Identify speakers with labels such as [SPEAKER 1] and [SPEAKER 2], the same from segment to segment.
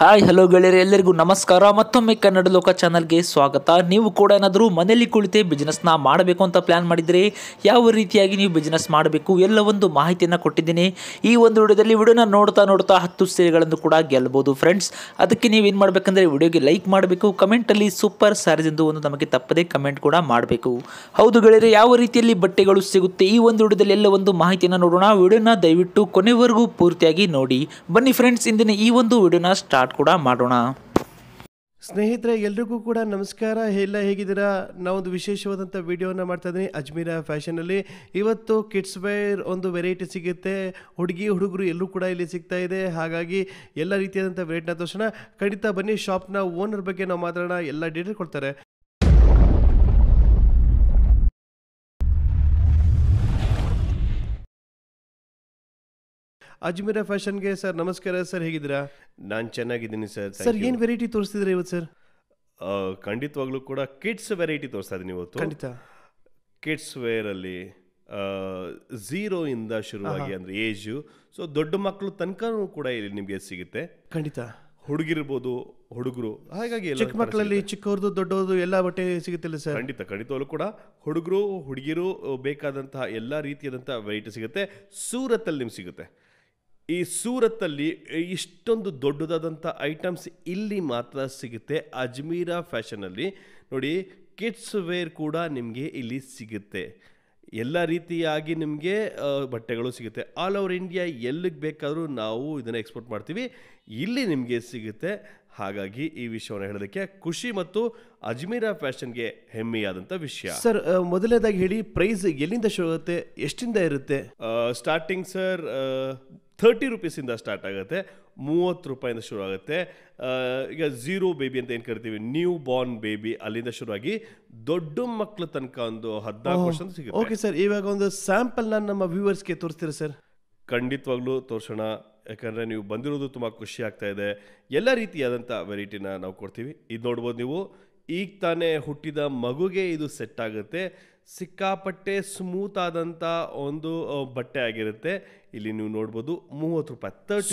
[SPEAKER 1] hi hello ಗೆಳೆಯರೆ ಎಲ್ಲರಿಗೂ ನಮಸ್ಕಾರ ಮತ್ತೊಮ್ಮೆ ಕನ್ನಡ ಲೋಕ ಚಾನಲ್ಗೆ ಸ್ವಾಗತ ನೀವು ಕೂಡ ಏನಾದರೂ ಮನೆಯಲ್ಲಿ ಕುಳಿತೇ ಬಿಸ್ನೆಸ್ನ ಮಾಡಬೇಕು ಅಂತ ಪ್ಲ್ಯಾನ್ ಮಾಡಿದರೆ ಯಾವ ರೀತಿಯಾಗಿ ನೀವು ಬಿಸ್ನೆಸ್ ಮಾಡಬೇಕು ಎಲ್ಲ ಒಂದು ಮಾಹಿತಿಯನ್ನು ಕೊಟ್ಟಿದ್ದೀನಿ ಈ ಒಂದು ವಿಡಿಯೋದಲ್ಲಿ ವಿಡಿಯೋನ ನೋಡ್ತಾ ನೋಡ್ತಾ ಹತ್ತು ಸೀರೆಗಳನ್ನು ಕೂಡ ಗೆಲ್ಬೋದು ಫ್ರೆಂಡ್ಸ್ ಅದಕ್ಕೆ ನೀವು ಏನು ಮಾಡಬೇಕಂದ್ರೆ ವಿಡಿಯೋಗೆ ಲೈಕ್ ಮಾಡಬೇಕು ಕಮೆಂಟಲ್ಲಿ ಸೂಪರ್ ಸ್ಯಾರೀಸ್ ಎಂದು ಒಂದು ನಮಗೆ ತಪ್ಪದೇ ಕಮೆಂಟ್ ಕೂಡ ಮಾಡಬೇಕು ಹೌದು ಗೆಳೆಯರೆ ಯಾವ ರೀತಿಯಲ್ಲಿ ಬಟ್ಟೆಗಳು ಸಿಗುತ್ತೆ ಈ ಒಂದು ವಿಡಿಯೋದಲ್ಲಿ ಎಲ್ಲ ಒಂದು ಮಾಹಿತಿಯನ್ನು ನೋಡೋಣ ವಿಡಿಯೋನ ದಯವಿಟ್ಟು ಕೊನೆವರೆಗೂ ಪೂರ್ತಿಯಾಗಿ ನೋಡಿ ಬನ್ನಿ ಫ್ರೆಂಡ್ಸ್ ಇಂದಿನ ಈ ಒಂದು ವಿಡಿಯೋನ ಸ್ಟಾರ್ಟ್ ಸ್ಟಾರ್ಟ್ ಕೂಡ ಮಾಡೋಣ ಸ್ನೇಹಿತರೆ ಎಲ್ರಿಗೂ ಕೂಡ ನಮಸ್ಕಾರ ಎಲ್ಲ ಹೇಗಿದ್ದೀರಾ ನಾವೊಂದು ವಿಶೇಷವಾದಂಥ ವಿಡಿಯೋನ ಮಾಡ್ತಾ ಇದ್ದೀನಿ ಅಜ್ಮೀರಾ ಫ್ಯಾಷನಲ್ಲಿ ಇವತ್ತು ಕಿಡ್ಸ್ ವೇರ್ ಒಂದು ವೆರೈಟಿ ಸಿಗುತ್ತೆ ಹುಡುಗಿ ಹುಡುಗರು ಎಲ್ಲೂ ಕೂಡ ಇಲ್ಲಿ ಸಿಗ್ತಾ ಇದೆ ಹಾಗಾಗಿ ಎಲ್ಲ ರೀತಿಯಾದಂಥ ವೆರೈಟಿನ ತೋರಿಸೋಣ ಖಂಡಿತ ಬನ್ನಿ ಶಾಪ್ನ ಓನರ್ ಬಗ್ಗೆ ನಾವು ಮಾತಾಡೋಣ ಎಲ್ಲ ಡೀಟೇಲ್ ಕೊಡ್ತಾರೆ ಅಜ್ಮೀರ ಫ್ಯಾಷನ್ಗೆ ಸರ್ ನಮಸ್ಕಾರ ಸರ್ ಹೇಗಿದ್ದೀರಾ ನಾನು ಚೆನ್ನಾಗಿದ್ದೀನಿ ಸರ್ ಸರ್ ಏನು ವೆರೈಟಿ ತೋರಿಸ್ತಿದ್ರೆ ಇವತ್ತು ಸರ್ ಖಂಡಿತವಾಗ್ಲೂ ಕೂಡ ಕಿಡ್ಸ್ ವೆರೈಟಿ ತೋರಿಸ್ತಾ ಇದ್ದೀನಿ ಇವತ್ತು ಖಂಡಿತ ಕಿಡ್ಸ್ ವೇರಲ್ಲಿ ಝೀರೋ ಇಂದ ಶುರುವಾಗಿ ಅಂದರೆ ಏಜು ಸೊ ದೊಡ್ಡ ಮಕ್ಕಳು ತನಕನೂ ಕೂಡ ಇಲ್ಲಿ ನಿಮಗೆ ಸಿಗುತ್ತೆ ಖಂಡಿತ ಹುಡುಗಿರ್ಬೋದು ಹುಡುಗರು ಹಾಗಾಗಿ ಚಿಕ್ಕ ಮಕ್ಕಳಲ್ಲಿ ಚಿಕ್ಕವ್ರದ್ದು ದೊಡ್ಡವ್ರದ್ದು ಎಲ್ಲ ಬಟ್ಟೆ ಸಿಗುತ್ತಿಲ್ಲ ಸರ್ ಖಂಡಿತ ಖಂಡಿತವಲ್ಲೂ ಕೂಡ ಹುಡುಗರು ಹುಡುಗಿರು ಬೇಕಾದಂತಹ ಎಲ್ಲ ರೀತಿಯಾದಂಥ ವೆರೈಟಿ ಸಿಗುತ್ತೆ ಸೂರತ್ತಲ್ಲಿ ನಿಮ್ಗೆ ಸಿಗುತ್ತೆ ಈ ಸೂರತ್ತಲ್ಲಿ ಇಷ್ಟೊಂದು ದೊಡ್ಡದಾದಂಥ ಐಟಮ್ಸ್ ಇಲ್ಲಿ ಮಾತ್ರ ಸಿಗುತ್ತೆ ಅಜ್ಮೀರಾ ಫ್ಯಾಷನಲ್ಲಿ ನೋಡಿ ಕಿಡ್ಸ್ ವೇರ್ ಕೂಡ ನಿಮಗೆ ಇಲ್ಲಿ ಸಿಗುತ್ತೆ ಎಲ್ಲ ರೀತಿಯಾಗಿ ನಿಮಗೆ ಬಟ್ಟೆಗಳು ಸಿಗುತ್ತೆ ಆಲ್ ಓವರ್ ಇಂಡಿಯಾ ಎಲ್ಲಿಗೆ ಬೇಕಾದರೂ ನಾವು ಇದನ್ನು ಎಕ್ಸ್ಪೋರ್ಟ್ ಮಾಡ್ತೀವಿ ಇಲ್ಲಿ ನಿಮಗೆ ಸಿಗುತ್ತೆ ಹಾಗಾಗಿ ಈ ವಿಷಯವನ್ನು ಹೇಳೋದಕ್ಕೆ ಖುಷಿ ಮತ್ತು ಅಜ್ಮೀರಾ ಫ್ಯಾಷನ್ಗೆ ಹೆಮ್ಮೆಯಾದಂಥ ವಿಷಯ ಸರ್ ಮೊದಲನೇದಾಗಿ ಹೇಳಿ ಪ್ರೈಸ್ ಎಲ್ಲಿಂದ ಶುರು ಆಗುತ್ತೆ ಎಷ್ಟಿಂದ ಇರುತ್ತೆ ಸ್ಟಾರ್ಟಿಂಗ್ ಸರ್ ಥರ್ಟಿ ರುಪೀಸಿಂದ ಸ್ಟಾರ್ಟ್ ಆಗುತ್ತೆ ಮೂವತ್ತು ರೂಪಾಯಿಂದ ಶುರು ಆಗುತ್ತೆ ಈಗ ಝೀರೋ ಬೇಬಿ ಅಂತ ಏನು ಕರಿತೀವಿ ನ್ಯೂ ಬಾರ್ನ್ ಬೇಬಿ ಅಲ್ಲಿಂದ ಶುರುವಾಗಿ ದೊಡ್ಡ ಮಕ್ಕಳ ತನಕ ಒಂದು ಹದಿನಾಲ್ಕು ವರ್ಷ ಸಿಗುತ್ತೆ ಓಕೆ ಸರ್ ಇವಾಗ ಒಂದು ಸ್ಯಾಂಪಲ್ ನಾನು ನಮ್ಮ ವ್ಯೂವರ್ಸ್ಗೆ ತೋರಿಸ್ತೀರಾ ಸರ್ ಖಂಡಿತವಾಗ್ಲೂ ತೋರಿಸೋಣ ಯಾಕಂದರೆ ನೀವು ಬಂದಿರೋದು ತುಂಬ ಖುಷಿ ಆಗ್ತಾ ಇದೆ ಎಲ್ಲ ರೀತಿಯಾದಂಥ ವೆರೈಟಿನ ನಾವು ಕೊಡ್ತೀವಿ ಇದು ನೋಡ್ಬೋದು ನೀವು ಈಗ ತಾನೇ ಹುಟ್ಟಿದ ಮಗುಗೆ ಇದು ಸೆಟ್ ಆಗುತ್ತೆ ಸಿಕ್ಕಾಪಟ್ಟೆ ಸ್ಮೂತ್ ಆದಂತ ಒಂದು ಬಟ್ಟೆ ಆಗಿರುತ್ತೆ ಇಲ್ಲಿ ನೀವು ನೋಡ್ಬೋದು ಮೂವತ್ತು ರೂಪಾಯಿ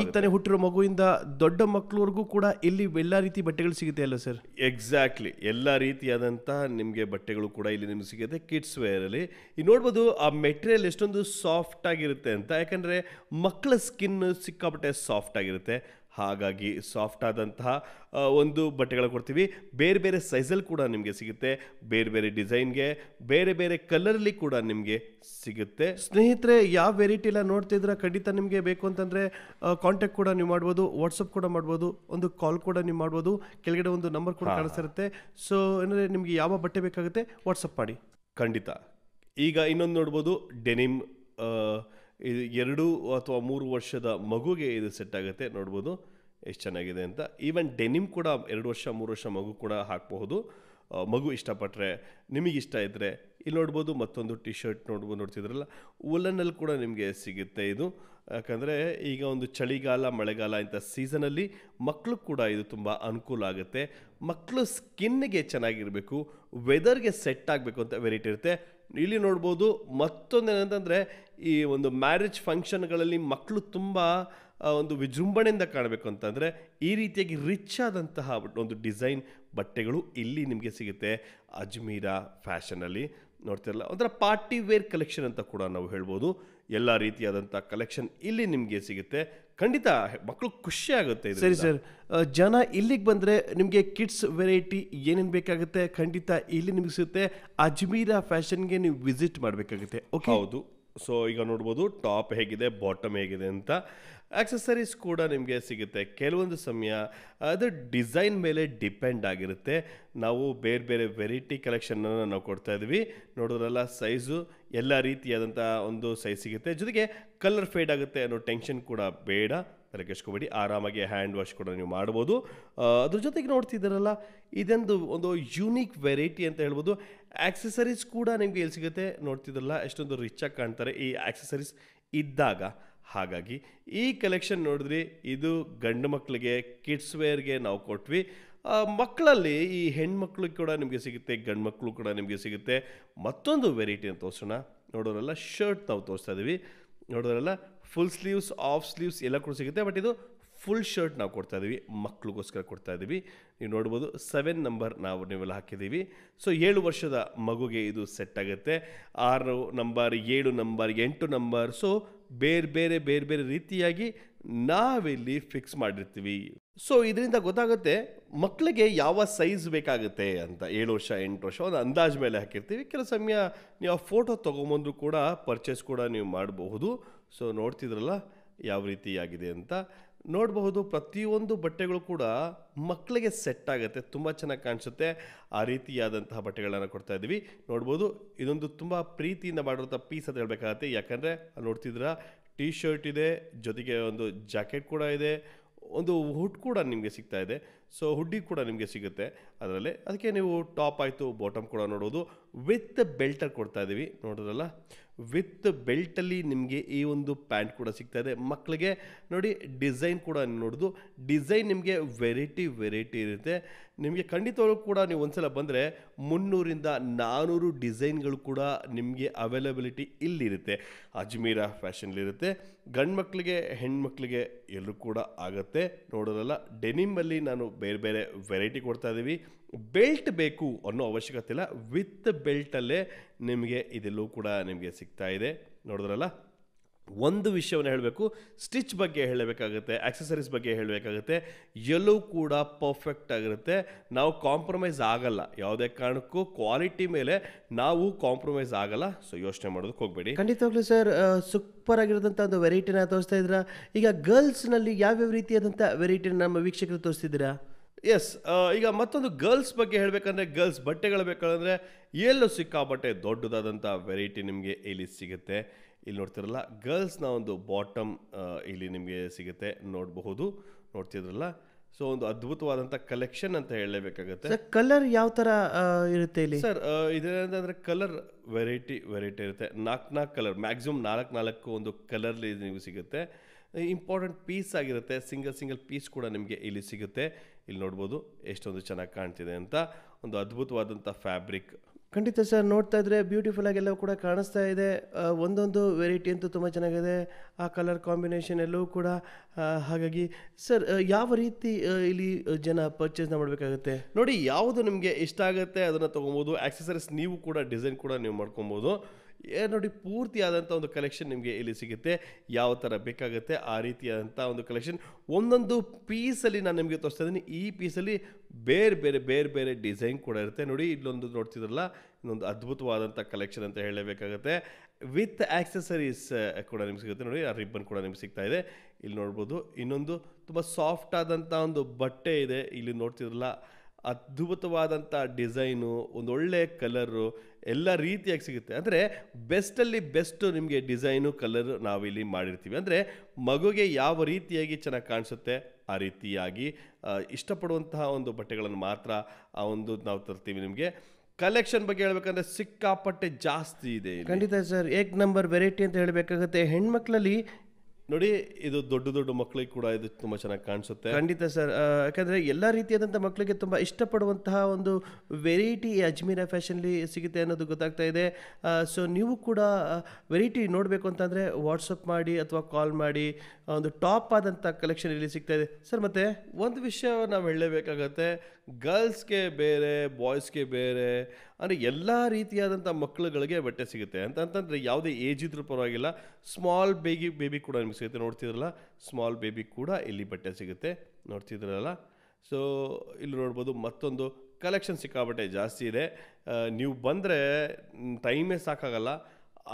[SPEAKER 1] ಈಗ ತಾನೇ ಹುಟ್ಟಿರೋ ಮಗುವಿಂದ ದೊಡ್ಡ ಮಕ್ಕಳವರೆಗೂ ಕೂಡ ಇಲ್ಲಿ ಎಲ್ಲ ರೀತಿ ಬಟ್ಟೆಗಳು ಸಿಗುತ್ತೆ ಅಲ್ಲ ಸರ್ ಎಕ್ಸಾಕ್ಟ್ಲಿ ಎಲ್ಲ ರೀತಿಯಾದಂಥ ನಿಮಗೆ ಬಟ್ಟೆಗಳು ಕೂಡ ಇಲ್ಲಿ ನಿಮ್ಗೆ ಸಿಗುತ್ತೆ ಕಿಡ್ಸ್ ಅಲ್ಲಿ ಈಗ ನೋಡ್ಬೋದು ಆ ಮೆಟೀರಿಯಲ್ ಎಷ್ಟೊಂದು ಸಾಫ್ಟ್ ಆಗಿರುತ್ತೆ ಅಂತ ಯಾಕಂದ್ರೆ ಮಕ್ಕಳ ಸ್ಕಿನ್ ಸಿಕ್ಕಾಪಟ್ಟೆ ಸಾಫ್ಟ್ ಆಗಿರುತ್ತೆ ಹಾಗಾಗಿ ಸಾಫ್ಟ್ ಆದಂತಹ ಒಂದು ಬಟ್ಟೆಗಳು ಕೊಡ್ತೀವಿ ಬೇರೆ ಬೇರೆ ಸೈಜಲ್ಲಿ ಕೂಡ ನಿಮಗೆ ಸಿಗುತ್ತೆ ಬೇರೆ ಬೇರೆ ಡಿಸೈನ್ಗೆ ಬೇರೆ ಬೇರೆ ಕಲರ್ಲಿ ಕೂಡ ನಿಮಗೆ ಸಿಗುತ್ತೆ ಸ್ನೇಹಿತರೆ ಯಾವ ವೆರೈಟಿ ಎಲ್ಲ ನೋಡ್ತಿದ್ರೆ ಖಂಡಿತ ನಿಮಗೆ ಬೇಕು ಅಂತಂದರೆ ಕಾಂಟ್ಯಾಕ್ಟ್ ಕೂಡ ನೀವು ಮಾಡ್ಬೋದು ವಾಟ್ಸಪ್ ಕೂಡ ಮಾಡ್ಬೋದು ಒಂದು ಕಾಲ್ ಕೂಡ ನೀವು ಮಾಡ್ಬೋದು ಕೆಳಗಡೆ ಒಂದು ನಂಬರ್ ಕೂಡ ಕಾಣಿಸಿರುತ್ತೆ ಸೊ ಏನಂದರೆ ನಿಮಗೆ ಯಾವ ಬಟ್ಟೆ ಬೇಕಾಗುತ್ತೆ ವಾಟ್ಸಪ್ ಮಾಡಿ ಖಂಡಿತ ಈಗ ಇನ್ನೊಂದು ನೋಡ್ಬೋದು ಡೆನಿಮ್ ಇದು ಎರಡು ಅಥವಾ ಮೂರು ವರ್ಷದ ಮಗುಗೆ ಇದು ಸೆಟ್ ಆಗುತ್ತೆ ನೋಡ್ಬೋದು ಎಷ್ಟು ಚೆನ್ನಾಗಿದೆ ಅಂತ ಈವನ್ ಡೆನಿಮ್ ಕೂಡ ಎರಡು ವರ್ಷ ಮೂರು ವರ್ಷ ಮಗು ಕೂಡ ಹಾಕಬಹುದು ಮಗು ಇಷ್ಟಪಟ್ಟರೆ ನಿಮಗಿಷ್ಟ ಇದ್ದರೆ ಇಲ್ಲಿ ನೋಡ್ಬೋದು ಮತ್ತೊಂದು ಟಿ ಶರ್ಟ್ ನೋಡ್ಬೋದು ನೋಡ್ತಿದ್ರಲ್ಲ ಉಲ್ಲನ್ನಲ್ಲಿ ಕೂಡ ನಿಮಗೆ ಸಿಗುತ್ತೆ ಇದು ಯಾಕಂದರೆ ಈಗ ಒಂದು ಚಳಿಗಾಲ ಮಳೆಗಾಲ ಇಂಥ ಸೀಸನಲ್ಲಿ ಮಕ್ಕಳು ಕೂಡ ಇದು ತುಂಬ ಅನುಕೂಲ ಆಗುತ್ತೆ ಮಕ್ಕಳು ಸ್ಕಿನ್ಗೆ ಚೆನ್ನಾಗಿರಬೇಕು ವೆದರ್ಗೆ ಸೆಟ್ ಆಗಬೇಕು ಅಂತ ವೆರೈಟಿ ಇರುತ್ತೆ ಇಲ್ಲಿ ನೋಡ್ಬೋದು ಮತ್ತೊಂದು ಏನಂತಂದರೆ ಈ ಒಂದು ಮ್ಯಾರೇಜ್ ಫಂಕ್ಷನ್ಗಳಲ್ಲಿ ಮಕ್ಕಳು ತುಂಬ ಒಂದು ವಿಜೃಂಭಣೆಯಿಂದ ಕಾಣಬೇಕು ಅಂತಂದರೆ ಈ ರೀತಿಯಾಗಿ ರಿಚ್ ಆದಂತಹ ಒಂದು ಡಿಸೈನ್ ಬಟ್ಟೆಗಳು ಇಲ್ಲಿ ನಿಮಗೆ ಸಿಗುತ್ತೆ ಅಜ್ಮೀರಾ ಫ್ಯಾಷನಲ್ಲಿ ನೋಡ್ತಿರಲ್ಲ ಒಂಥರ ಪಾರ್ಟಿ ವೇರ್ ಕಲೆಕ್ಷನ್ ಅಂತ ಕೂಡ ನಾವು ಹೇಳ್ಬೋದು ಎಲ್ಲ ರೀತಿಯಾದಂಥ ಕಲೆಕ್ಷನ್ ಇಲ್ಲಿ ನಿಮಗೆ ಸಿಗುತ್ತೆ ಖಂಡಿತ ಮಕ್ಕಳು ಖುಷಿ ಆಗುತ್ತೆ ಸರಿ ಸರ್ ಜನ ಇಲ್ಲಿಗೆ ಬಂದರೆ ನಿಮಗೆ ಕಿಡ್ಸ್ ವೆರೈಟಿ ಏನೇನು ಬೇಕಾಗುತ್ತೆ ಖಂಡಿತ ಇಲ್ಲಿ ನಿಮಗೆ ಸಿಗುತ್ತೆ ಅಜ್ಮೀರಾ ಫ್ಯಾಷನ್ಗೆ ನೀವು ವಿಸಿಟ್ ಮಾಡಬೇಕಾಗುತ್ತೆ ಓಕೆ ಹೌದು ಸೊ ಈಗ ನೋಡ್ಬೋದು ಟಾಪ್ ಹೇಗಿದೆ ಬಾಟಮ್ ಹೇಗಿದೆ ಅಂತ ಆಕ್ಸಸರೀಸ್ ಕೂಡ ನಿಮಗೆ ಸಿಗುತ್ತೆ ಕೆಲವೊಂದು ಸಮಯ ಅದು ಡಿಸೈನ್ ಮೇಲೆ ಡಿಪೆಂಡ್ ಆಗಿರುತ್ತೆ ನಾವು ಬೇರೆ ಬೇರೆ ವೆರೈಟಿ ಕಲೆಕ್ಷನನ್ನು ನಾವು ಕೊಡ್ತಾ ಇದ್ವಿ ನೋಡೋದ್ರಲ್ಲ ಸೈಜು ಎಲ್ಲ ರೀತಿಯಾದಂಥ ಒಂದು ಸೈಜ್ ಸಿಗುತ್ತೆ ಜೊತೆಗೆ ಕಲರ್ ಫೇಡ್ ಆಗುತ್ತೆ ಅನ್ನೋ ಟೆನ್ಷನ್ ಕೂಡ ಬೇಡ ತಲೆ ಆರಾಮಾಗಿ ಹ್ಯಾಂಡ್ ವಾಶ್ ಕೂಡ ನೀವು ಮಾಡ್ಬೋದು ಅದ್ರ ಜೊತೆಗೆ ನೋಡ್ತಿದ್ದೀರಲ್ಲ ಇದೊಂದು ಒಂದು ಯೂನಿಕ್ ವೆರೈಟಿ ಅಂತ ಹೇಳ್ಬೋದು ಆ್ಯಕ್ಸೆಸರೀಸ್ ಕೂಡ ನಿಮಗೆ ಎಲ್ಲಿ ಸಿಗುತ್ತೆ ನೋಡ್ತಿದ್ರಲ್ಲ ಎಷ್ಟೊಂದು ರಿಚಾಗಿ ಕಾಣ್ತಾರೆ ಈ ಆ್ಯಕ್ಸೆಸರೀಸ್ ಇದ್ದಾಗ ಹಾಗಾಗಿ ಈ ಕಲೆಕ್ಷನ್ ನೋಡಿದ್ರಿ ಇದು ಗಂಡು ಮಕ್ಕಳಿಗೆ ಕಿಡ್ಸ್ ವೇರ್ಗೆ ನಾವು ಕೊಟ್ವಿ ಮಕ್ಕಳಲ್ಲಿ ಈ ಹೆಣ್ಮಕ್ಳು ಕೂಡ ನಿಮಗೆ ಸಿಗುತ್ತೆ ಗಂಡು ಮಕ್ಕಳು ಕೂಡ ನಿಮಗೆ ಸಿಗುತ್ತೆ ಮತ್ತೊಂದು ವೆರೈಟಿನ ತೋರಿಸೋಣ ನೋಡೋರೆಲ್ಲ ಶರ್ಟ್ ನಾವು ತೋರಿಸ್ತಾ ಇದ್ದೀವಿ ನೋಡೋರೆಲ್ಲ ಫುಲ್ ಸ್ಲೀವ್ಸ್ ಆಫ್ ಸ್ಲೀವ್ಸ್ ಎಲ್ಲ ಕೂಡ ಸಿಗುತ್ತೆ ಬಟ್ ಇದು ಫುಲ್ ಶರ್ಟ್ ನಾವು ಕೊಡ್ತಾ ಇದ್ದೀವಿ ಮಕ್ಕಳಿಗೋಸ್ಕರ ಕೊಡ್ತಾ ಇದ್ದೀವಿ ನೀವು ನೋಡ್ಬೋದು ಸೆವೆನ್ ನಂಬರ್ ನಾವು ನೀವೆಲ್ಲ ಹಾಕಿದ್ದೀವಿ ಸೊ ಏಳು ವರ್ಷದ ಮಗುಗೆ ಇದು ಸೆಟ್ ಆಗುತ್ತೆ ಆರು ನಂಬರ್ ಏಳು ನಂಬರ್ ಎಂಟು ನಂಬರ್ ಸೊ ಬೇರೆ ಬೇರೆ ಬೇರೆ ಬೇರೆ ರೀತಿಯಾಗಿ ನಾವಿಲ್ಲಿ ಫಿಕ್ಸ್ ಮಾಡಿರ್ತೀವಿ ಸೊ ಇದರಿಂದ ಗೊತ್ತಾಗುತ್ತೆ ಮಕ್ಕಳಿಗೆ ಯಾವ ಸೈಜ್ ಬೇಕಾಗುತ್ತೆ ಅಂತ ಏಳು ವರ್ಷ ಎಂಟು ವರ್ಷ ಒಂದು ಅಂದಾಜು ಮೇಲೆ ಹಾಕಿರ್ತೀವಿ ಕೆಲವು ಸಮಯ ನೀವು ಆ ಫೋಟೋ ತೊಗೊಂಬಂದು ಕೂಡ ಪರ್ಚೇಸ್ ಕೂಡ ನೀವು ಮಾಡಬಹುದು ಸೊ ನೋಡ್ತಿದ್ರಲ್ಲ ಯಾವ ರೀತಿಯಾಗಿದೆ ಅಂತ ನೋಡಬಹುದು ಪ್ರತಿಯೊಂದು ಬಟ್ಟೆಗಳು ಕೂಡ ಮಕ್ಕಳಿಗೆ ಸೆಟ್ ಆಗುತ್ತೆ ತುಂಬ ಚೆನ್ನಾಗಿ ಕಾಣಿಸುತ್ತೆ ಆ ರೀತಿಯಾದಂತಹ ಬಟ್ಟೆಗಳನ್ನು ಕೊಡ್ತಾ ಇದ್ದೀವಿ ನೋಡ್ಬೋದು ಇದೊಂದು ತುಂಬ ಪ್ರೀತಿಯಿಂದ ಮಾಡಿರೋಂಥ ಪೀಸ್ ಅಂತ ಹೇಳಬೇಕಾಗತ್ತೆ ಯಾಕಂದರೆ ನೋಡ್ತಿದ್ರ ಟೀ ಶರ್ಟ್ ಇದೆ ಜೊತೆಗೆ ಒಂದು ಜಾಕೆಟ್ ಕೂಡ ಇದೆ ಒಂದು ಹುಡ್ ಕೂಡ ನಿಮಗೆ ಸಿಗ್ತಾ ಇದೆ ಸೊ ಹುಡ್ಡಿ ಕೂಡ ನಿಮಗೆ ಸಿಗುತ್ತೆ ಅದರಲ್ಲಿ ಅದಕ್ಕೆ ನೀವು ಟಾಪ್ ಆಯಿತು ಬಾಟಮ್ ಕೂಡ ನೋಡೋದು ವಿತ್ ಬೆಲ್ಟರ್ ಕೊಡ್ತಾ ಇದ್ದೀವಿ ನೋಡಿದ್ರಲ್ಲ ವಿತ್ ಬೆಲ್ಟಲ್ಲಿ ನಿಮಗೆ ಈ ಒಂದು ಪ್ಯಾಂಟ್ ಕೂಡ ಸಿಗ್ತಾ ಇದೆ ಮಕ್ಕಳಿಗೆ ನೋಡಿ ಡಿಸೈನ್ ಕೂಡ ನೋಡೋದು ಡಿಸೈನ್ ನಿಮಗೆ ವೆರೈಟಿ ವೆರೈಟಿ ಇರುತ್ತೆ ನಿಮಗೆ ಖಂಡಿತವಾಗ್ಲೂ ಕೂಡ ನೀವು ಒಂದ್ಸಲ ಬಂದರೆ ಮುನ್ನೂರಿಂದ ನಾನ್ನೂರು ಡಿಸೈನ್ಗಳು ಕೂಡ ನಿಮಗೆ ಅವೈಲಬಿಲಿಟಿ ಇಲ್ಲಿರುತ್ತೆ ಅಜ್ಮೀರ ಫ್ಯಾಷನ್ಲಿರುತ್ತೆ ಗಂಡು ಮಕ್ಕಳಿಗೆ ಹೆಣ್ಮಕ್ಳಿಗೆ ಎಲ್ಲರೂ ಕೂಡ ಆಗುತ್ತೆ ನೋಡೋದಲ್ಲ ಡೆನಿಮಲ್ಲಿ ನಾನು ಬೇರೆ ಬೇರೆ ವೆರೈಟಿ ಕೊಡ್ತಾ ಇದ್ದೀವಿ ಬೆಲ್ಟ್ ಬೇಕು ಅನ್ನೋ ಅವಶ್ಯಕತೆ ಇಲ್ಲ ವಿತ್ ಬೆಲ್ಟಲ್ಲೇ ನಿಮಗೆ ಇದೆಲ್ಲೂ ಕೂಡ ನಿಮಗೆ ಸಿಗ್ತಾ ಇದೆ ನೋಡಿದ್ರಲ್ಲ ಒಂದು ವಿಷಯವನ್ನು ಹೇಳಬೇಕು ಸ್ಟಿಚ್ ಬಗ್ಗೆ ಹೇಳಬೇಕಾಗುತ್ತೆ ಆಕ್ಸೆಸರೀಸ್ ಬಗ್ಗೆ ಹೇಳಬೇಕಾಗುತ್ತೆ ಎಲ್ಲೂ ಕೂಡ ಪರ್ಫೆಕ್ಟ್ ಆಗಿರುತ್ತೆ ನಾವು ಕಾಂಪ್ರಮೈಸ್ ಆಗಲ್ಲ ಯಾವುದೇ ಕಾರಣಕ್ಕೂ ಕ್ವಾಲಿಟಿ ಮೇಲೆ ನಾವು ಕಾಂಪ್ರಮೈಸ್ ಆಗಲ್ಲ ಸೊ ಯೋಚನೆ ಮಾಡೋದಕ್ಕೆ ಹೋಗಬೇಡಿ ಖಂಡಿತವಾಗ್ಲೂ ಸರ್ ಸೂಪರ್ ಆಗಿರೋದಂಥ ಒಂದು ವೆರೈಟಿನ ತೋರಿಸ್ತಾ ಇದ್ದೀರಾ ಈಗ ಗರ್ಲ್ಸ್ನಲ್ಲಿ ಯಾವ್ಯಾವ ರೀತಿಯಾದಂಥ ವೆರೈಟಿನ ನಮ್ಮ ವೀಕ್ಷಕರು ತೋರಿಸ್ತಿದ್ದೀರಾ ಎಸ್ ಈಗ ಮತ್ತೊಂದು ಗರ್ಲ್ಸ್ ಬಗ್ಗೆ ಹೇಳಬೇಕಂದ್ರೆ ಗರ್ಲ್ಸ್ ಬಟ್ಟೆಗಳು ಬೇಕಂದ್ರೆ ಎಲ್ಲೂ ಸಿಕ್ಕಾ ಬಟ್ಟೆ ದೊಡ್ಡದಾದಂಥ ವೆರೈಟಿ ನಿಮಗೆ ಇಲ್ಲಿ ಸಿಗುತ್ತೆ ಇಲ್ಲಿ ನೋಡ್ತಿರಲ್ಲ ಗರ್ಲ್ಸ್ನ ಒಂದು ಬಾಟಮ್ ಇಲ್ಲಿ ನಿಮಗೆ ಸಿಗುತ್ತೆ ನೋಡಬಹುದು ನೋಡ್ತಿದ್ರಲ್ಲ ಸೊ ಒಂದು ಅದ್ಭುತವಾದಂಥ ಕಲೆಕ್ಷನ್ ಅಂತ ಹೇಳಲೇಬೇಕಾಗುತ್ತೆ ಕಲರ್ ಯಾವ ಥರ ಇರುತ್ತೆ ಇಲ್ಲಿ ಸರ್ ಇದೇನಂತಂದರೆ ಕಲರ್ ವೆರೈಟಿ ವೆರೈಟಿ ಇರುತ್ತೆ ನಾಲ್ಕು ನಾಲ್ಕು ಕಲರ್ ಮ್ಯಾಕ್ಸಿಮಮ್ ನಾಲ್ಕು ನಾಲ್ಕು ಒಂದು ಕಲರ್ಲಿ ನಿಮಗೆ ಸಿಗುತ್ತೆ ಇಂಪಾರ್ಟೆಂಟ್ ಪೀಸ್ ಆಗಿರುತ್ತೆ ಸಿಂಗಲ್ ಸಿಂಗಲ್ ಪೀಸ್ ಕೂಡ ನಿಮಗೆ ಇಲ್ಲಿ ಸಿಗುತ್ತೆ ಇಲ್ಲಿ ನೋಡ್ಬೋದು ಎಷ್ಟೊಂದು ಚೆನ್ನಾಗಿ ಕಾಣ್ತಿದೆ ಅಂತ ಒಂದು ಅದ್ಭುತವಾದಂಥ ಫ್ಯಾಬ್ರಿಕ್ ಖಂಡಿತ ಸರ್ ನೋಡ್ತಾ ಇದ್ರೆ ಬ್ಯೂಟಿಫುಲ್ ಆಗಿ ಎಲ್ಲವೂ ಕೂಡ ಕಾಣಿಸ್ತಾ ಇದೆ ಒಂದೊಂದು ವೆರೈಟಿ ಅಂತೂ ತುಂಬ ಚೆನ್ನಾಗಿದೆ ಆ ಕಲರ್ ಕಾಂಬಿನೇಷನ್ ಎಲ್ಲವೂ ಕೂಡ ಹಾಗಾಗಿ ಸರ್ ಯಾವ ರೀತಿ ಇಲ್ಲಿ ಜನ ಪರ್ಚೇಸ್ ಮಾಡಬೇಕಾಗುತ್ತೆ ನೋಡಿ ಯಾವುದು ನಿಮಗೆ ಇಷ್ಟ ಆಗುತ್ತೆ ಅದನ್ನು ತೊಗೊಬೋದು ಆಕ್ಸೆಸರೀಸ್ ನೀವು ಕೂಡ ಡಿಸೈನ್ ಕೂಡ ನೀವು ಮಾಡ್ಕೊಬೋದು ನೋಡಿ ಪೂರ್ತಿಯಾದಂಥ ಒಂದು ಕಲೆಕ್ಷನ್ ನಿಮಗೆ ಇಲ್ಲಿ ಸಿಗುತ್ತೆ ಯಾವ ಥರ ಬೇಕಾಗುತ್ತೆ ಆ ರೀತಿಯಾದಂಥ ಒಂದು ಕಲೆಕ್ಷನ್ ಒಂದೊಂದು ಪೀಸಲ್ಲಿ ನಾನು ನಿಮಗೆ ತೋರಿಸ್ತಾ ಇದ್ದೀನಿ ಈ ಪೀಸಲ್ಲಿ ಬೇರೆ ಬೇರೆ ಬೇರೆ ಬೇರೆ ಡಿಸೈನ್ ಕೂಡ ಇರುತ್ತೆ ನೋಡಿ ಇಲ್ಲೊಂದು ನೋಡ್ತಿದ್ರಲ್ಲ ಇನ್ನೊಂದು ಅದ್ಭುತವಾದಂಥ ಕಲೆಕ್ಷನ್ ಅಂತ ಹೇಳಲೇಬೇಕಾಗುತ್ತೆ ವಿತ್ ಆ್ಯಕ್ಸೆಸರೀಸ್ ಕೂಡ ನಿಮ್ಗೆ ಸಿಗುತ್ತೆ ನೋಡಿ ಆ ರಿಬ್ಬನ್ ಕೂಡ ನಿಮ್ಗೆ ಸಿಗ್ತಾ ಇದೆ ಇಲ್ಲಿ ನೋಡ್ಬೋದು ಇನ್ನೊಂದು ತುಂಬ ಸಾಫ್ಟ್ ಆದಂಥ ಒಂದು ಬಟ್ಟೆ ಇದೆ ಇಲ್ಲಿ ನೋಡ್ತಿದ್ರಲ್ಲ ಅದ್ಭುತವಾದಂಥ ಡಿಸೈನು ಒಂದೊಳ್ಳೆ ಕಲರು ಎಲ್ಲ ರೀತಿಯಾಗಿ ಸಿಗುತ್ತೆ ಅಂದರೆ ಬೆಸ್ಟಲ್ಲಿ ಬೆಸ್ಟು ನಿಮಗೆ ಡಿಸೈನು ಕಲರ್ ನಾವಿಲ್ಲಿ ಮಾಡಿರ್ತೀವಿ ಅಂದರೆ ಮಗುಗೆ ಯಾವ ರೀತಿಯಾಗಿ ಚೆನ್ನಾಗಿ ಕಾಣಿಸುತ್ತೆ ಆ ರೀತಿಯಾಗಿ ಇಷ್ಟಪಡುವಂತಹ ಒಂದು ಬಟ್ಟೆಗಳನ್ನು ಮಾತ್ರ ಆ ಒಂದು ನಾವು ತರ್ತೀವಿ ನಿಮಗೆ ಕಲೆಕ್ಷನ್ ಬಗ್ಗೆ ಹೇಳಬೇಕಂದ್ರೆ ಸಿಕ್ಕಾಪಟ್ಟೆ ಜಾಸ್ತಿ ಇದೆ ಖಂಡಿತ ಸರ್ ಏಕ್ ನಂಬರ್ ವೆರೈಟಿ ಅಂತ ಹೇಳಬೇಕಾಗುತ್ತೆ ಹೆಣ್ಮಕ್ಳಲ್ಲಿ ನೋಡಿ ಇದು ದೊಡ್ಡ ದೊಡ್ಡ ಮಕ್ಕಳಿಗೆ ಕೂಡ ಇದು ತುಂಬ ಚೆನ್ನಾಗಿ ಕಾಣಿಸುತ್ತೆ ಖಂಡಿತ ಸರ್ ಯಾಕಂದರೆ ಎಲ್ಲ ರೀತಿಯಾದಂಥ ಮಕ್ಕಳಿಗೆ ತುಂಬ ಇಷ್ಟಪಡುವಂತಹ ಒಂದು ವೆರೈಟಿ ಅಜ್ಮೀರ ಫ್ಯಾಷನ್ಲಿ ಸಿಗುತ್ತೆ ಅನ್ನೋದು ಗೊತ್ತಾಗ್ತಾ ಇದೆ ಸೊ ನೀವು ಕೂಡ ವೆರೈಟಿ ನೋಡಬೇಕು ಅಂತಂದರೆ ವಾಟ್ಸಪ್ ಮಾಡಿ ಅಥವಾ ಕಾಲ್ ಮಾಡಿ ಒಂದು ಟಾಪ್ ಆದಂಥ ಕಲೆಕ್ಷನ್ ಇಲ್ಲಿ ಸಿಗ್ತಾ ಇದೆ ಸರ್ ಮತ್ತೆ ಒಂದು ವಿಷಯ ನಾವು ಹೇಳಲೇಬೇಕಾಗತ್ತೆ ಗರ್ಲ್ಸ್ಗೆ ಬೇರೆ ಬಾಯ್ಸ್ಗೆ ಬೇರೆ ಅಂದರೆ ಎಲ್ಲ ರೀತಿಯಾದಂಥ ಮಕ್ಕಳುಗಳಿಗೆ ಬಟ್ಟೆ ಸಿಗುತ್ತೆ ಅಂತ ಯಾವುದೇ ಏಜ್ ಇದ್ರೂ ಪರವಾಗಿಲ್ಲ ಸ್ಮಾಲ್ ಬೇಬಿ ಬೇಬಿ ಕೂಡ ನಿಮಗೆ ಸಿಗುತ್ತೆ ನೋಡ್ತಿದ್ರಲ್ಲ ಸ್ಮಾಲ್ ಬೇಬಿ ಕೂಡ ಇಲ್ಲಿ ಬಟ್ಟೆ ಸಿಗುತ್ತೆ ನೋಡ್ತಿದ್ರಲ್ಲ ಸೊ ಇಲ್ಲಿ ನೋಡ್ಬೋದು ಮತ್ತೊಂದು ಕಲೆಕ್ಷನ್ ಸಿಕ್ಕಾಬಟ್ಟೆ ಜಾಸ್ತಿ ಇದೆ ನೀವು ಬಂದರೆ ಟೈಮೇ ಸಾಕಾಗಲ್ಲ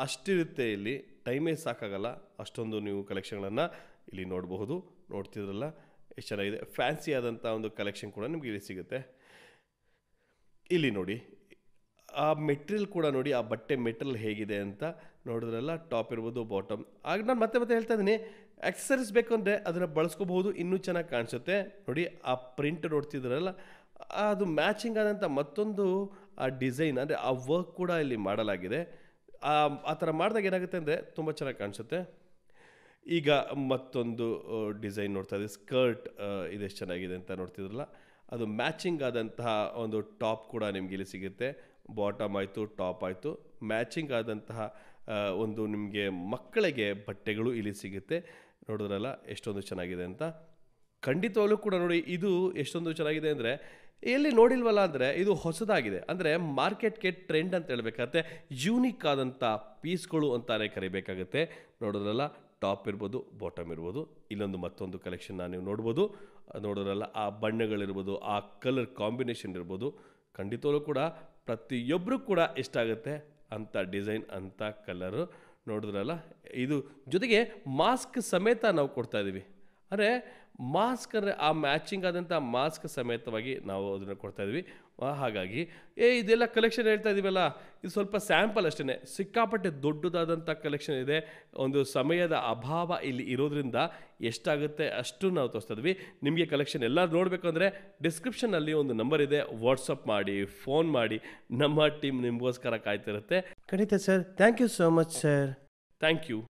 [SPEAKER 1] ಅಷ್ಟಿರುತ್ತೆ ಇಲ್ಲಿ ಟೈಮೇ ಸಾಕಾಗಲ್ಲ ಅಷ್ಟೊಂದು ನೀವು ಕಲೆಕ್ಷನ್ಗಳನ್ನು ಇಲ್ಲಿ ನೋಡಬಹುದು ನೋಡ್ತಿದ್ರಲ್ಲ ಎಷ್ಟು ಚೆನ್ನಾಗಿದೆ ಫ್ಯಾನ್ಸಿ ಆದಂಥ ಒಂದು ಕಲೆಕ್ಷನ್ ಕೂಡ ನಿಮಗೆ ಇಲ್ಲಿ ಸಿಗುತ್ತೆ ಇಲ್ಲಿ ನೋಡಿ ಆ ಮೆಟೀರಿಯಲ್ ಕೂಡ ನೋಡಿ ಆ ಬಟ್ಟೆ ಮೆಟೀರಿಯಲ್ ಹೇಗಿದೆ ಅಂತ ನೋಡಿದ್ರಲ್ಲ ಟಾಪ್ ಇರ್ಬೋದು ಬಾಟಮ್ ಆಗ ನಾನು ಮತ್ತೆ ಮತ್ತೆ ಹೇಳ್ತಾ ಇದ್ದೀನಿ ಆಕ್ಸರೀಸ್ ಬೇಕು ಅಂದರೆ ಅದನ್ನು ಬಳಸ್ಕೋಬಹುದು ಇನ್ನೂ ಚೆನ್ನಾಗಿ ಕಾಣಿಸುತ್ತೆ ನೋಡಿ ಆ ಪ್ರಿಂಟ್ ನೋಡ್ತಿದ್ರಲ್ಲ ಅದು ಮ್ಯಾಚಿಂಗ್ ಆದಂಥ ಮತ್ತೊಂದು ಆ ಡಿಸೈನ್ ಅಂದರೆ ಆ ವರ್ಕ್ ಕೂಡ ಇಲ್ಲಿ ಮಾಡಲಾಗಿದೆ ಆ ಥರ ಮಾಡಿದಾಗ ಏನಾಗುತ್ತೆ ಅಂದರೆ ತುಂಬ ಚೆನ್ನಾಗಿ ಕಾಣಿಸುತ್ತೆ ಈಗ ಮತ್ತೊಂದು ಡಿಸೈನ್ ನೋಡ್ತಾ ಇದ್ದೀವಿ ಸ್ಕರ್ಟ್ ಇದೆಷ್ಟು ಚೆನ್ನಾಗಿದೆ ಅಂತ ನೋಡ್ತಿದ್ರಲ್ಲ ಅದು ಮ್ಯಾಚಿಂಗ್ ಆದಂತಹ ಒಂದು ಟಾಪ್ ಕೂಡ ನಿಮಗೆ ಇಲ್ಲಿ ಸಿಗುತ್ತೆ ಬಾಟಮ್ ಆಯಿತು ಟಾಪ್ ಆಯಿತು ಮ್ಯಾಚಿಂಗ್ ಆದಂತಹ ಒಂದು ನಿಮಗೆ ಮಕ್ಕಳಿಗೆ ಬಟ್ಟೆಗಳು ಇಲ್ಲಿ ಸಿಗುತ್ತೆ ನೋಡಿದ್ರಲ್ಲ ಎಷ್ಟೊಂದು ಚೆನ್ನಾಗಿದೆ ಅಂತ ಖಂಡಿತವಾಗ್ಲೂ ಕೂಡ ನೋಡಿ ಇದು ಎಷ್ಟೊಂದು ಚೆನ್ನಾಗಿದೆ ಅಂದರೆ ಎಲ್ಲಿ ನೋಡಿಲ್ವಲ್ಲ ಅಂದರೆ ಇದು ಹೊಸದಾಗಿದೆ ಅಂದರೆ ಮಾರ್ಕೆಟ್ಗೆ ಟ್ರೆಂಡ್ ಅಂತ ಹೇಳಬೇಕಾಗತ್ತೆ ಯೂನಿಕ್ ಆದಂಥ ಪೀಸ್ಗಳು ಅಂತಾನೆ ಕರಿಬೇಕಾಗುತ್ತೆ ನೋಡೋದ್ರಲ್ಲ ಟಾಪ್ ಇರ್ಬೋದು ಬಾಟಮ್ ಇರ್ಬೋದು ಇಲ್ಲೊಂದು ಮತ್ತೊಂದು ಕಲೆಕ್ಷನ್ನ ನೀವು ನೋಡ್ಬೋದು ನೋಡೋದ್ರಲ್ಲ ಆ ಬಣ್ಣಗಳಿರ್ಬೋದು ಆ ಕಲರ್ ಕಾಂಬಿನೇಷನ್ ಇರ್ಬೋದು ಖಂಡಿತವಾಗ್ಲೂ ಕೂಡ ಪ್ರತಿಯೊಬ್ಬರು ಕೂಡ ಇಷ್ಟ ಆಗುತ್ತೆ ಅಂಥ ಡಿಸೈನ್ ಅಂಥ ಕಲರು ನೋಡಿದ್ರಲ್ಲ ಇದು ಜೊತೆಗೆ ಮಾಸ್ಕ್ ಸಮೇತ ನಾವು ಕೊಡ್ತಾ ಇದ್ದೀವಿ ಅಂದರೆ ಮಾಸ್ಕ್ ಆ ಮ್ಯಾಚಿಂಗ್ ಆದಂಥ ಮಾಸ್ಕ್ ಸಮೇತವಾಗಿ ನಾವು ಅದನ್ನು ಕೊಡ್ತಾ ಇದ್ವಿ ಹಾಗಾಗಿ ಏ ಇದೆಲ್ಲ ಕಲೆಕ್ಷನ್ ಹೇಳ್ತಾ ಇದೀವಲ್ಲ ಇದು ಸ್ವಲ್ಪ ಸ್ಯಾಂಪಲ್ ಅಷ್ಟೇ ಸಿಕ್ಕಾಪಟ್ಟೆ ದೊಡ್ಡದಾದಂಥ ಕಲೆಕ್ಷನ್ ಇದೆ ಒಂದು ಸಮಯದ ಅಭಾವ ಇಲ್ಲಿ ಇರೋದ್ರಿಂದ ಎಷ್ಟಾಗುತ್ತೆ ಅಷ್ಟು ನಾವು ತೋರಿಸ್ತಾ ಇದ್ವಿ ನಿಮಗೆ ಕಲೆಕ್ಷನ್ ಎಲ್ಲ ನೋಡಬೇಕು ಅಂದರೆ ಡಿಸ್ಕ್ರಿಪ್ಷನಲ್ಲಿ ಒಂದು ನಂಬರ್ ಇದೆ ವಾಟ್ಸಪ್ ಮಾಡಿ ಫೋನ್ ಮಾಡಿ ನಮ್ಮ ಟೀಮ್ ನಿಮಗೋಸ್ಕರ ಕಾಯ್ತಿರುತ್ತೆ ಖಂಡಿತ sir thank you so much sir thank you